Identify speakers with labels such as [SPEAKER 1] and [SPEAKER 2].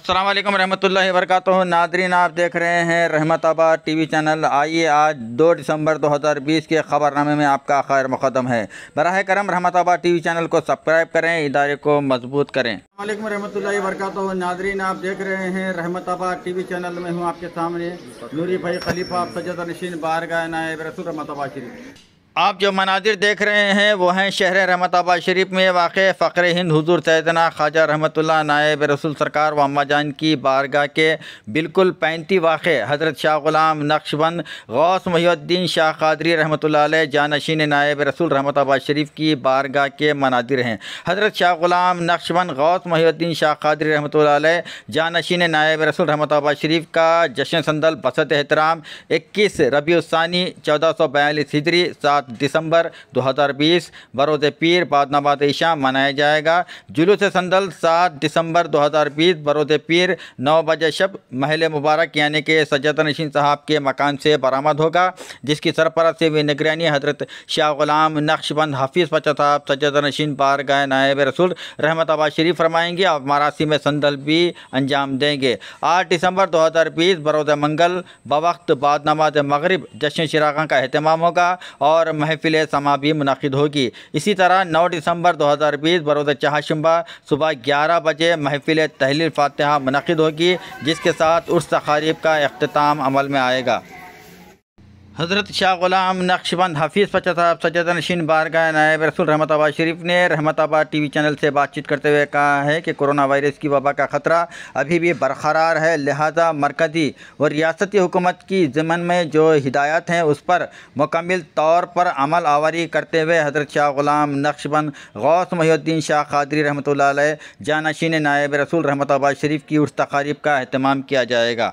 [SPEAKER 1] अस्सलाम वालेकुम वरक नादरीन आप देख रहे हैं रहमत आबाद टी वी चैनल आइए आज 2 दिसंबर 2020 के ख़बरनामे में आपका खैर मुकदम है बरह करम रहमत आबाद टी वी चैनल को सब्सक्राइब करें इदारे को मजबूत करें वालेकुम रहमतुल्लाहि नादरीन आप देख रहे हैं रहमत आबाद टी वी चैनल में हूँ आपके सामने नूरी भाई खलीफा सजद नशीन बारगा नायब रसूल आबाद शरीफ आप जो मनाजिर देख रहे हैं वो हैं शहर आबाद शरीफ में वाक़ फ़कर हिंद हुजूर सैदना ख्वाजा रहमतुल्ला नायब रसूल सरकार व अम्मा जान की बारगाह के बिल्कुल पैंती वाक़ हज़रत शाह ग़ुलाम नक्शबंद गौस महीद्दीन शाह कादरी रहमतुल्ला जानशीन नायब रसूल रहमत आबाद शरीफ की बारगाह के मनाजिर हैं हज़रत शाह ग़ुलाम नक्शबंद गौस महीद्दीन शाह कादरी रहमतुल्ला जानशीन नायब रसूल रहमत आबाद शरीफ का जश्न संदल बसत एहतराम इक्कीस रबी उसानी चौदह सौ बयालीस हिजरी सात सात दिसंबर 2020 बरोज़ पीर बादनाबाद ईशा मनाया जाएगा जुलूस संदल सात दिसंबर 2020 बरोज़ पीर नौ बजे शब महल मुबारक यानी कि सज्जत नशीन साहब के मकान से बरामद होगा जिसकी से भी निगरानी हजरत शाह गुलाम नक्शबंद हफीज़ पचा साहब सजत नशीन बारगाह नायब रसूल रहमत आबाद शरीफ फरमाएंगे और मरासी में संदल भी अंजाम देंगे आठ दिसंबर दो हज़ार बीस बरोज़ मंगल बवक्त बाद नमाज मगरब जश्न शराखा का अहतमाम होगा और महफिल समा भी मुनद होगी इसी तरह नौ दिसंबर दो हज़ार बीस बरोज़ चाहशुबा सुबह ग्यारह बजे महफिल तहलील फातहा मुनद होगी जिसके साथ उर्स तकारीब का अख्ताम अमल में आएगा हज़रत शाह गुलाम नक्शबंद हफीज़ पचा साहब सजद नशीन बारगा नायब रसूल रहमत आबाद शरीफ ने आबाद टी वी चैनल से बातचीत करते हुए कहा है कि कोरोना वायरस की वबा का ख़तरा अभी भी बरकरार है लिहाजा मरकज़ी व रियासती हुकूमत की ज़मन में जो हिदायत हैं उस पर मुकमिल तौर पर अमल आवारी करते हुए हज़रत शाह गुलाम नक्शबंद गौस महिद्दीन शाह खादरी रहमत जानशीन नायब रसूल रहमत आबाद शरीफ की उस तकारीब का अहतमाम किया जाएगा